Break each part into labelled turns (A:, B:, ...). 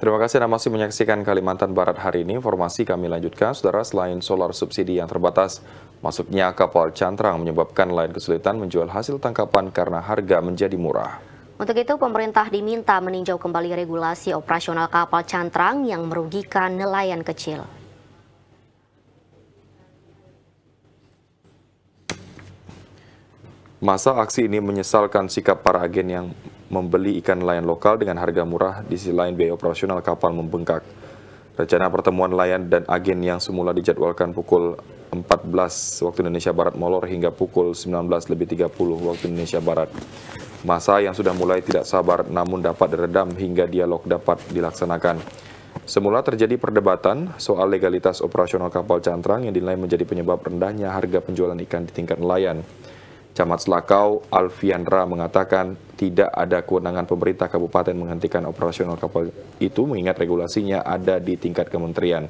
A: Terima kasih Anda masih menyaksikan Kalimantan Barat hari ini. Informasi kami lanjutkan, saudara, selain solar subsidi yang terbatas, masuknya kapal cantrang menyebabkan lain kesulitan menjual hasil tangkapan karena harga menjadi murah.
B: Untuk itu, pemerintah diminta meninjau kembali regulasi operasional kapal cantrang yang merugikan nelayan kecil.
A: Masa aksi ini menyesalkan sikap para agen yang membeli ikan nelayan lokal dengan harga murah, di sisi lain biaya operasional kapal membengkak. Rencana pertemuan nelayan dan agen yang semula dijadwalkan pukul 14 waktu Indonesia Barat molor hingga pukul lebih 19.30 waktu Indonesia Barat. Masa yang sudah mulai tidak sabar namun dapat diredam hingga dialog dapat dilaksanakan. Semula terjadi perdebatan soal legalitas operasional kapal cantrang yang dinilai menjadi penyebab rendahnya harga penjualan ikan di tingkat nelayan. Camat Selakau, Alfianra mengatakan tidak ada kewenangan pemerintah kabupaten menghentikan operasional kapal itu mengingat regulasinya ada di tingkat kementerian.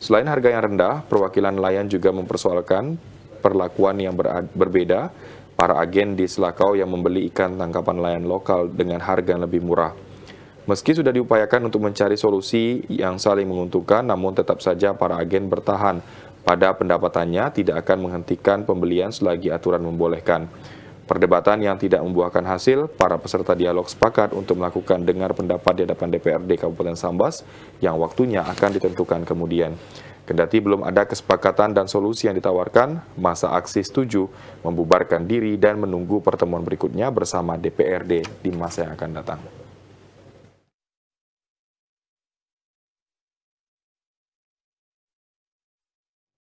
A: Selain harga yang rendah, perwakilan nelayan juga mempersoalkan perlakuan yang berbeda para agen di Selakau yang membeli ikan tangkapan nelayan lokal dengan harga yang lebih murah. Meski sudah diupayakan untuk mencari solusi yang saling menguntungkan, namun tetap saja para agen bertahan pada pendapatannya tidak akan menghentikan pembelian selagi aturan membolehkan. Perdebatan yang tidak membuahkan hasil, para peserta dialog sepakat untuk melakukan dengar pendapat di hadapan DPRD Kabupaten Sambas yang waktunya akan ditentukan kemudian. Kendati belum ada kesepakatan dan solusi yang ditawarkan, masa aksi setuju membubarkan diri dan menunggu pertemuan berikutnya bersama DPRD di masa yang akan datang.